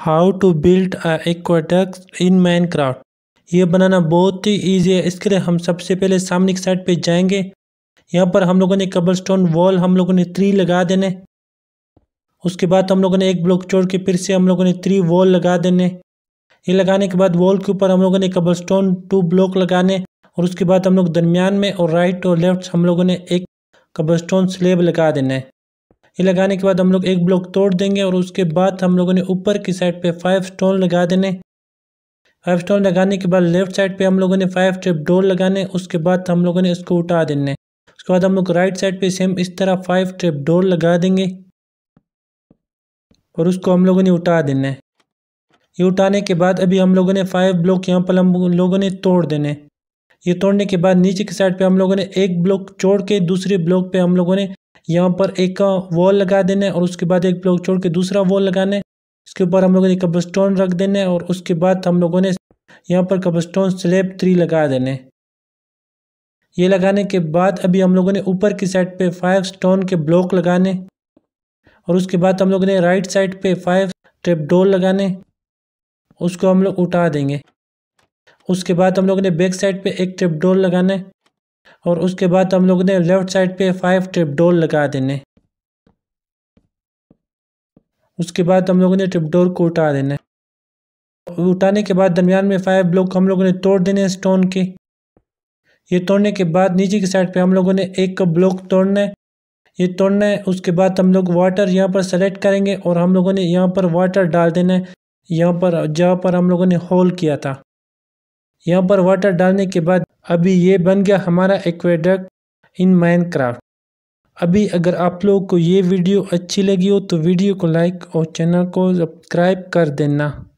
how to build aqueducts in Minecraft ये बनाना बहुत ही ईजी है इसके लिए हम सबसे पहले सामने की साइड पे जाएंगे यहाँ पर हम लोगों ने कबल स्टोन वॉल हम लोगों ने थ्री लगा देने उसके बाद हम लोगों ने एक ब्लॉक छोड़ के फिर से हम लोगों ने थ्री वॉल लगा देने ये लगाने के बाद वॉल के ऊपर हम लोगों ने कबल स्टोन टू ब्लॉक लगाने और उसके बाद हम लोग दरमियान में और राइट और लेफ्ट हम लोगों ने एक कबल स्टोन स्लेब लगा देना है ये लगाने के बाद हम लोग एक ब्लॉक तोड़ देंगे और उसके बाद हम लोगों ने ऊपर की साइड पे फाइव स्टोन लगा देने फाइव स्टोन लगाने के बाद लेफ्ट साइड पे हम लोगों ने फाइव ट्रिप डोर लगाने उसके बाद हम लोगों ने इसको उठा देने उसके बाद हम लोग राइट साइड पे सेम इस तरह फाइव ट्रिप डोर लगा देंगे और उसको हम लोगों ने उठा देना ये उठाने के बाद अभी हम लोगों ने फाइव ब्लॉक यहाँ पर हम लोगों ने तोड़ देने ये तोड़ने के बाद नीचे की साइड पे हम लोगों ने एक ब्लॉक छोड़ के दूसरे ब्लॉक पे हम लोगों ने यहाँ पर एक वॉल लगा देना है और उसके बाद एक ब्लॉक छोड़ के दूसरा वॉल लगाना है इसके ऊपर हम लोगों ने स्टोन रख देना है और उसके बाद हम लोगों ने यहाँ पर स्टोन स्लेब थ्री लगा देने ये लगाने के बाद अभी हम लोगों ने ऊपर की साइड पे फाइव स्टोन के ब्लॉक लगाने और उसके बाद हम लोगों ने राइट साइड पे फाइव ट्रेपडोर लगाने उसको हम लोग उठा देंगे उसके बाद हम लोगों ने बैक साइड पे एक ट्रेपडोर लगाना है और उसके बाद हम लोग ने लेफ़्ट साइड पे फाइव ट्रिप डोर लगा देने उसके बाद हम लोगों ने ट्रिप डोर को उठा देना उठाने के बाद दरमियान में फाइव ब्लॉक हम लोगों ने तोड़ देने स्टोन के ये तोड़ने के बाद नीचे की साइड पे हम लोगों ने एक ब्लॉक तोड़ना है ये तोड़ना है उसके बाद हम लोग वाटर यहाँ पर सेलेक्ट करेंगे और हम लोगों ने यहाँ पर वाटर डाल देना है यहाँ पर जहाँ पर हम लोगों ने होल किया था यहाँ पर वाटर डालने के बाद अभी ये बन गया हमारा एक्वेडक इन माइनक्राफ्ट अभी अगर आप लोगों को ये वीडियो अच्छी लगी हो तो वीडियो को लाइक और चैनल को सब्सक्राइब कर देना